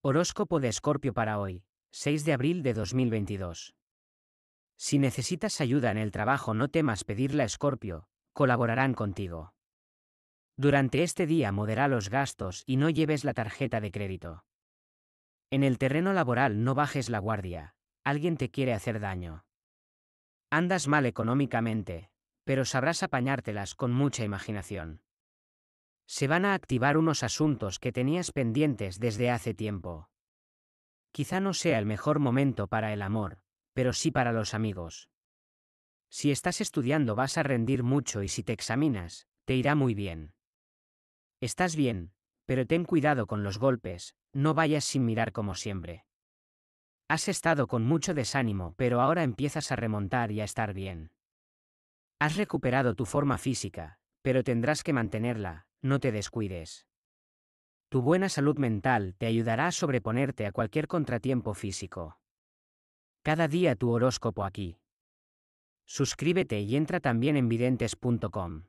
Horóscopo de Escorpio para hoy, 6 de abril de 2022. Si necesitas ayuda en el trabajo no temas pedirla a Escorpio, colaborarán contigo. Durante este día modera los gastos y no lleves la tarjeta de crédito. En el terreno laboral no bajes la guardia, alguien te quiere hacer daño. Andas mal económicamente, pero sabrás apañártelas con mucha imaginación se van a activar unos asuntos que tenías pendientes desde hace tiempo. Quizá no sea el mejor momento para el amor, pero sí para los amigos. Si estás estudiando vas a rendir mucho y si te examinas, te irá muy bien. Estás bien, pero ten cuidado con los golpes, no vayas sin mirar como siempre. Has estado con mucho desánimo, pero ahora empiezas a remontar y a estar bien. Has recuperado tu forma física, pero tendrás que mantenerla, no te descuides. Tu buena salud mental te ayudará a sobreponerte a cualquier contratiempo físico. Cada día tu horóscopo aquí. Suscríbete y entra también en videntes.com.